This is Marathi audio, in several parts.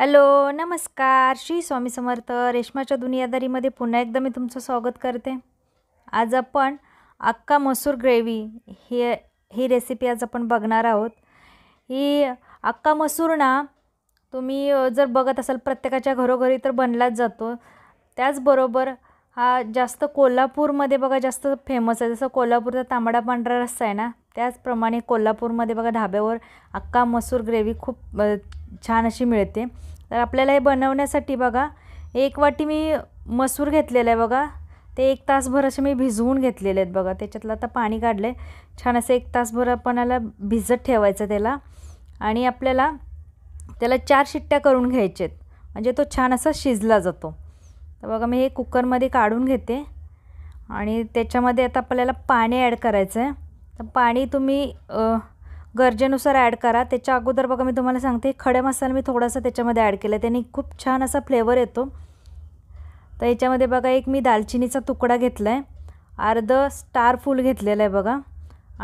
हॅलो नमस्कार श्री स्वामी समर्थ रेशमाच्या दुनियादारीमध्ये पुन्हा एकदा मी तुमचं स्वागत करते आज आपण अक्का मसूर ग्रेव्ही हे ही रेसिपी आज आपण बघणार आहोत ही अक्का मसूर ना तुम्ही जर बघत असाल प्रत्येकाच्या घरोघरी तर बनलाच जातो त्याचबरोबर हा जास्त कोल्हापूरमध्ये बघा जास्त फेमस आहे जसं कोल्हापूरचा तांबडा पांढरा रस्सा आहे ना त्याचप्रमाणे कोल्हापूरमध्ये बघा ढाब्यावर अक्का मसूर ग्रेव्ही खूप छान अशी मिळते तर आपल्याला हे बनवण्यासाठी बघा एक वाटी मी मसूर घेतलेला आहे बघा ते एक तासभर असे मी भिजवून घेतलेले आहेत बघा त्याच्यातलं आता पाणी काढलं आहे छान असं एक तासभर आपणाला भिजत ठेवायचं त्याला आणि आपल्याला त्याला चार शिट्ट्या करून घ्यायचे म्हणजे तो छान असा शिजला जातो तर बघा मी हे कुकरमध्ये काढून घेते आणि त्याच्यामध्ये आता आपल्याला पाणी ॲड करायचं आहे पाणी तुम्ही गरजेनुसार ॲड करा त्याच्या अगोदर बघा मी तुम्हाला सांगते खडे मसाला मी थोडासा त्याच्यामध्ये ॲड केला त्याने खूप छान असा फ्लेवर येतो तर याच्यामध्ये बघा एक मी दालचिनीचा तुकडा घेतला आहे अर्ध स्टार फूल घेतलेलं आहे बघा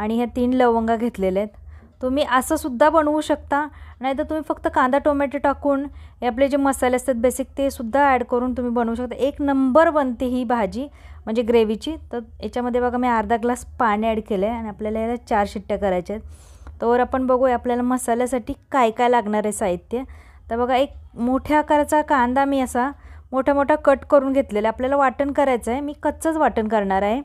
आणि ह्या तीन लवंगा घेतलेल्या आहेत तुम्ही असं सुद्धा बनवू शकता नाहीतर तुम्ही फक्त कांदा टोमॅटो टाकून हे आपले जे मसाले असतात बेसिक ते सुद्धा ॲड करून तुम्ही बनवू शकता एक नंबर बनते ही भाजी म्हणजे ग्रेव्हीची तर याच्यामध्ये बघा मी अर्धा ग्लास पाणी ॲड केलं आहे आणि आपल्याला याला चार शिट्ट्या करायच्या आहेत तर आपण बघूया आपल्याला मसाल्यासाठी काय काय लागणार आहे साहित्य तर बघा एक मोठ्या आकाराचा कांदा मी असा मोठा मोठा कट करून घेतलेला आपल्याला वाटण करायचं आहे मी कच्चंच वाटण करणार आहे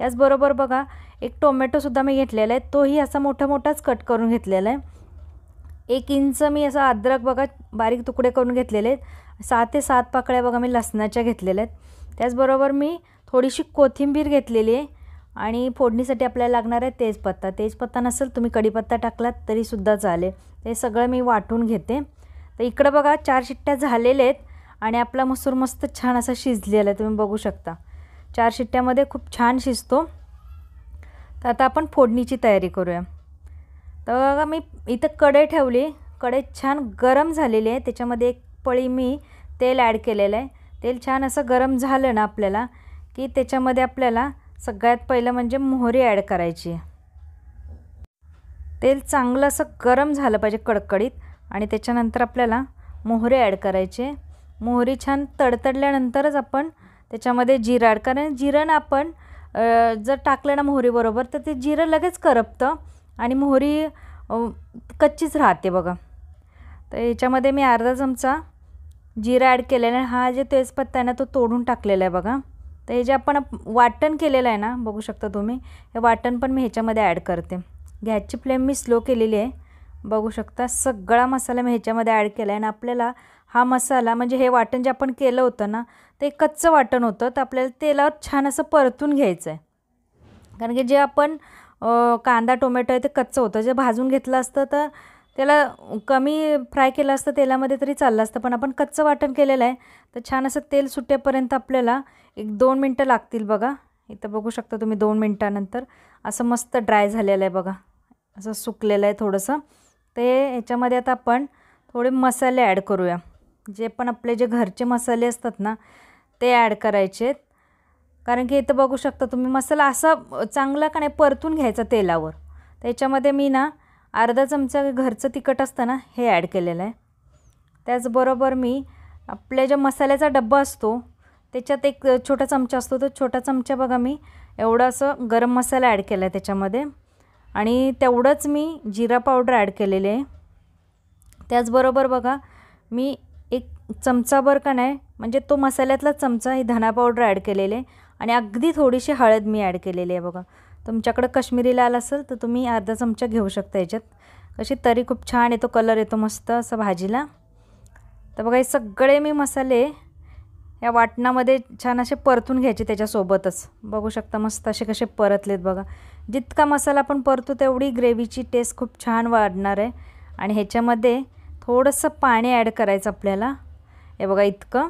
त्याचबरोबर बघा एक टोमॅटोसुद्धा मी घेतलेला आहे तोही असा मोठा मोठाच कट करून घेतलेला आहे एक इंच मी असं अद्रक बघा बारीक तुकडे करून घेतलेले आहेत सहा ते सात पाकळ्या बघा मी लसणाच्या घेतलेल्या आहेत त्याचबरोबर मी थोडीशी कोथिंबीर घेतलेली आहे आणि फोडणीसाठी आपल्याला लागणार आहे तेजपत्ता तेजपत्ता नसेल तुम्ही कढीपत्ता टाकलात तरीसुद्धा चालेल ते सगळं मी वाटून घेते तर इकडं बघा चार शिट्ट्या झालेल्या आहेत आणि आपला मसूर मस्त छान असा शिजलेला आहे तुम्ही बघू शकता चार शिट्ट्यामध्ये खूप छान शिजतो तर आता आपण फोडणीची तयारी करूया तर मी इथं कढई ठेवली कढई छान गरम झालेली आहे त्याच्यामध्ये एक पळी मी तेल ॲड केलेलं आहे तेल छान असं गरम झालं ना आपल्याला की त्याच्यामध्ये आपल्याला सगळ्यात पहिलं म्हणजे मोहरी ॲड करायची तेल चांगलं असं गरम झालं पाहिजे कडकडीत आणि त्याच्यानंतर आपल्याला मोहरी ॲड करायचे मोहरी छान तडतडल्यानंतरच आपण त्याच्यामध्ये जिराड कारण जिरण आपण जर टाकलं ना मोहरीबरोबर तर ते जिरं लगेच करपतं आणि मोहरी कच्चीच राहते बघा तर याच्यामध्ये मी अर्धा चमचा जिरा ॲड केलेला आहे हा जे तेजपत्ता आहे ना तो तोडून टाकलेला आहे बघा तर हे जे आपण वाटण केलेलं आहे ना बघू शकता तुम्ही हे वाटण पण मी ह्याच्यामध्ये ॲड करते गॅसची फ्लेम मी स्लो केलेली आहे बघू शकता सगळा मसाला मी ह्याच्यामध्ये ॲड केला आहे आणि आपल्याला हा मसाला म्हणजे हे वाटण जे आपण केलं होतं ना ते कच्चं वाटण होतं तर आपल्याला तेलावर छान असं परतून घ्यायचं आहे कारण की जे आपण कांदा टोमॅटो आहे ते कच्चं होतं जे भाजून घेतलं असतं तर त्याला कमी फ्राय केलं असतं तेलामध्ये तरी चाललं असतं पण आपण कच्चं वाटण केलेलं आहे तर छान असं तेल सुटेपर्यंत आपल्याला एक दोन मिनटं लागतील बघा इथं बघू शकता तुम्ही दोन मिनटानंतर असं मस्त ड्राय झालेलं आहे बघा असं सुकलेलं आहे थोडंसं ते याच्यामध्ये आता आपण थोडे मसाले ॲड करूया जे पण आपले जे घरचे मसाले असतात ना ते ॲड करायचे कारण की इथं बघू शकता तुम्ही मसाला असा चांगला का नाही परतून घ्यायचा तेलावर त्याच्यामध्ये मी ना अर्धा चमचा घरचं तिखट असतं ना हे ॲड केलेलं आहे त्याचबरोबर मी आपल्या ज्या मसाल्याचा डब्बा असतो त्याच्यात एक छोटा चमचा असतो तो छोटा चमचा बघा मी एवढं असं गरम मसाला ॲड केला आहे त्याच्यामध्ये आणि तेवढंच मी जिरा पावडर ॲड केलेले आहे त्याचबरोबर बघा मी एक चमचाभर का नाही म्हणजे तो मसाल्यातला चमचा ही धना पावडर ॲड केलेले आहे आणि अगदी थोडीशी हळद मी ॲड केलेली आहे बघा तुमच्याकडं कश्मीरी लाल असेल तर तुम्ही अर्धा चमचा घेऊ शकता याच्यात कशी तरी खूप छान येतो कलर येतो मस्त असं भाजीला तर बघा हे सगळे मी मसाले या वाटणामध्ये छान असे परतून घ्यायचे त्याच्यासोबतच बघू शकता मस्त असे कसे परतलेत बघा जितका मसाला आपण परतो तेवढी ग्रेव्हीची टेस्ट खूप छान वाढणार आहे आणि ह्याच्यामध्ये थोडंसं पाणी ॲड करायचं आपल्याला हे बघा इतकं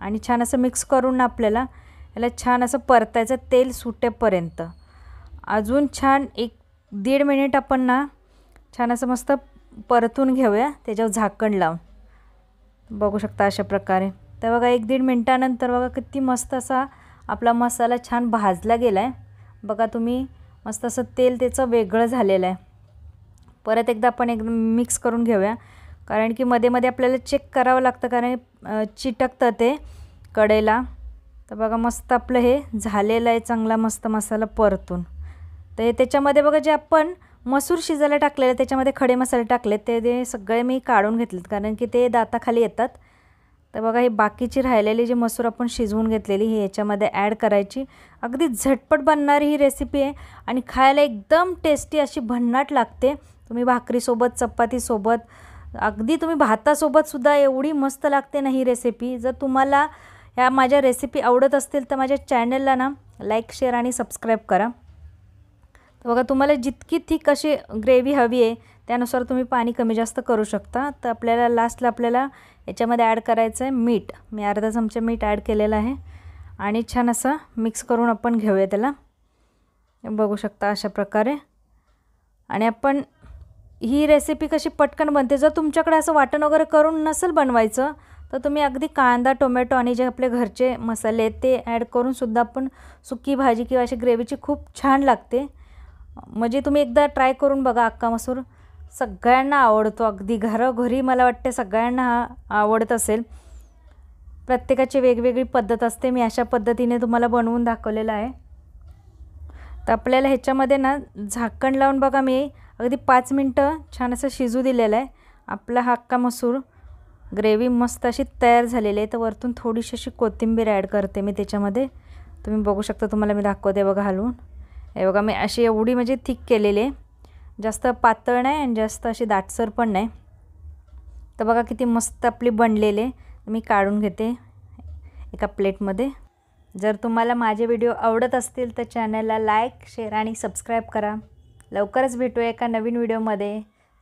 आणि छान असं मिक्स करून आपल्याला याला छान असं परतायचं तेल सुटेपर्यंत अजून छान एक दीड मिनिट आपण ना छान असं मस्त परतून घेऊया त्याच्यावर झाकण लावून बघू शकता अशा प्रकारे तर बघा एक दीड मिनटानंतर बघा किती मस्त असा आपला मसाला छान भाजला गेला आहे बघा तुम्ही मस्त असं तेल त्याचं वेगळं झालेलं आहे परत एकदा आपण एकदम मिक्स करून घेऊया कारण की मध्ये मध्ये आपल्याला चेक करावं लागतं कारण चिटकतं ते कडेला तर बघा मस्त आपलं हे झालेलं आहे चांगला मस्त मसाला परतून तर हे त्याच्यामध्ये बघा जे आपण मसूर शिजायला टाकलेले त्याच्यामध्ये खडे मसाले टाकलेत ते सगळे मी काढून घेतलेत कारण की ते दाताखाली येतात तर बघा हे बाकीची राहिलेली जी मसूर आपण शिजवून घेतलेली हे याच्यामध्ये ॲड करायची अगदी झटपट बनणारी ही रेसिपी आहे आणि खायला एकदम टेस्टी अशी भन्नाट लागते तुम्ही भाकरीसोबत चपातीसोबत अगदी तुम्ही भातासोबतसुद्धा एवढी मस्त लागते ना ही रेसिपी जर तुम्हाला ह्या माझ्या रेसिपी आवडत असतील तर माझ्या चॅनलला ना लाईक शेअर आणि सबस्क्राईब करा तर बघा तुम्हाला जितकी थिक अशी ग्रेव्ही हवी आहे त्यानुसार तुम्ही पाणी कमी जास्त करू शकता तर आपल्याला लास्टला आपल्याला याच्यामध्ये ॲड करायचं आहे मीठ मी अर्धा चमचा मीठ ॲड केलेलं आहे आणि छान असं मिक्स करून आपण घेऊया त्याला बघू शकता अशा प्रकारे आणि आपण ही रेसिपी कशी पटकन बनते जर तुमच्याकडे असं वाटण वगैरे करून नसेल बनवायचं तर तुम्ही अगदी कांदा टोमॅटो आणि जे आपले घरचे मसाले आहेत ते ॲड करूनसुद्धा पण सुकी भाजी किंवा अशी ग्रेव्हीची खूप छान लागते म्हणजे तुम्ही एकदा ट्राय करून बघा अक्का मसूर सगळ्यांना आवडतो अगदी घरोघरी मला वाटते सगळ्यांना हा आवडत असेल प्रत्येकाची वेगवेगळी पद्धत असते मी अशा पद्धतीने तुम्हाला बनवून दाखवलेलं आहे तर आपल्याला ह्याच्यामध्ये ना झाकण लावून बघा मी अगदी पाच मिनटं छान असं शिजू दिलेलं आहे आपला हक्का मसूर ग्रेव्ही मस्त अशी तयार झालेली आहे तर वरतून थोडीशी अशी कोथिंबीर ॲड करते मी त्याच्यामध्ये तुम्ही बघू शकता तुम्हाला मी दाखवते बघा हलवून हे बघा मी अशी एवढी म्हणजे थिक केलेली आहे जास्त पातळ नाही आणि जास्त अशी दाटसर पण नाही तर बघा किती मस्त आपली बनलेले मी काढून घेते एका प्लेटमध्ये जर तुम्हाला माझे व्हिडिओ आवडत असतील तर चॅनलला लाईक शेअर आणि सबस्क्राईब करा लवकरच भेटू एका नवीन व्हिडिओमध्ये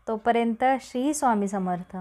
तोपर्यंत श्री स्वामी समर्थ